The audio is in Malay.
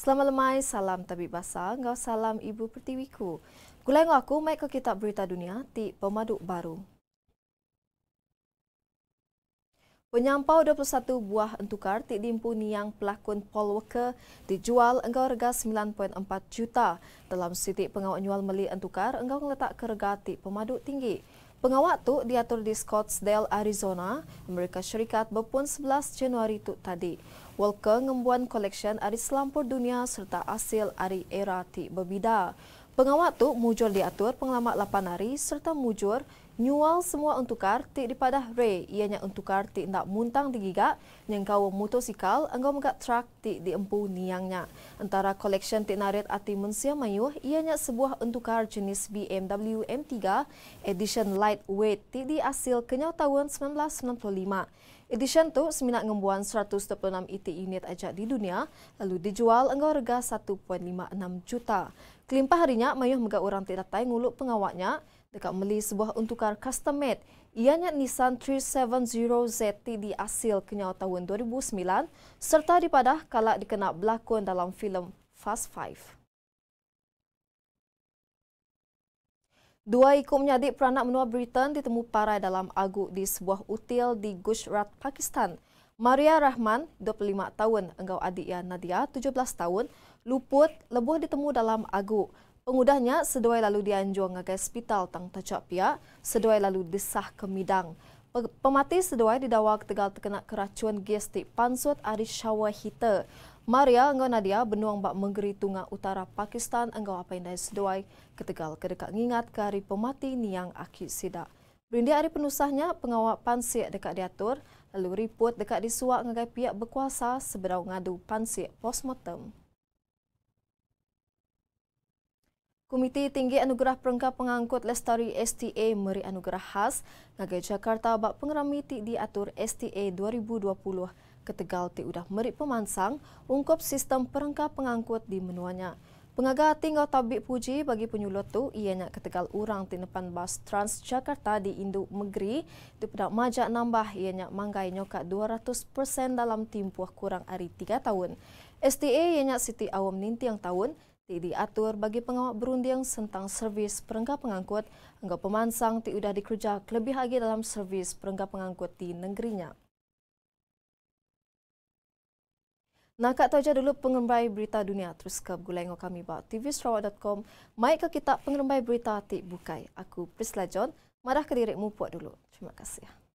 Selamat lemai, salam tabib basa, ngau salam ibu pertiwiku. Gulai ngau aku mai ke kitab berita dunia ti pemaduk baru. Penyampau 21 buah entukar ti dimpuni yang pelakon Paul Walker dijual engkau rega 9.4 juta dalam sitik pengawal nyual meli entukar engkau letak ke rega ti pemaduk tinggi. Pengawak tu diatur di Scottsdale, Arizona, Amerika Syarikat berpun 11 Januari tu tadi. Walker ngembuan koleksyen dari selampur dunia serta hasil dari era ti berbeda. Pengawak tu mujur diatur pengelamat 8 hari serta mujur Nyual semua untuk kartik dipadah padah re, ianya untuk kartik nak muntang di giga, yang kau motosikal, engkau muka truk tik di niangnya. Antara collection tik narit ati mensia mayu, ianya sebuah untuk jenis BMW M3, edition lightweight tik di asil kenyau tahun 1995. Edisyen tu seminat ngembuan 126 ET e unit aja di dunia lalu dijual dengan harga 1.56 juta. Kelimpah harinya mayuh mega orang tidak tahu nguluk pengawaknya dekat meli sebuah untukar custom made ianya Nissan 370Z di asil kenyau tahun 2009 serta dipadah kalak dikenal berlakon dalam filem Fast Five. Dua ikut menyadik peranak menua Britain ditemu parai dalam agu di sebuah util di Gujarat, Pakistan. Maria Rahman, 25 tahun, engkau adik ya Nadia, 17 tahun, luput, lebuh ditemu dalam agu. Pengudahnya, seduai lalu dianjur ngagai hospital tang tercak pihak, seduai lalu disah ke midang. Pemati seduai didawa ke Tegal terkena keracuan gestik pansut Arishawa Hita. Hita. Maria, engkau Nadia, benuang bak menggeri tunga utara Pakistan, engkau apa yang dah sedoai, ketegal kedekat ngingat ke hari pemati niang aki sidak. Berindia hari penusahnya, pengawak pansik dekat diatur, lalu riput dekat disuak ngagai pihak berkuasa seberau ngadu pansik postmortem. Komiti Tinggi Anugerah Perengkap Pengangkut Lestari STA Meri Anugerah Khas ngagai Jakarta bak pengerami ti diatur STA 2020 ke Tegal ti udah merik pemansang ungkup sistem perengkap pengangkut di menuanya. Pengaga tinggal tabik puji bagi penyulut tu ianya ke Tegal urang ti nepan bas Jakarta di Induk Megeri tu pada majak nambah ianya manggai nyokat 200% dalam tempoh kurang hari 3 tahun. STA ianya Siti Awam yang tahun ti diatur bagi pengawal berunding sentang servis perengkap pengangkut enggak pemansang ti udah dikerja lebih lagi dalam servis perengkap pengangkut di negerinya. Nak kat tajar dulu pengembai berita dunia terus ke gulaingo kami ba TV Sarawak.com mai ke kita pengembai berita tik bukai aku Prisla John marah ke direk mu puak dulu terima kasih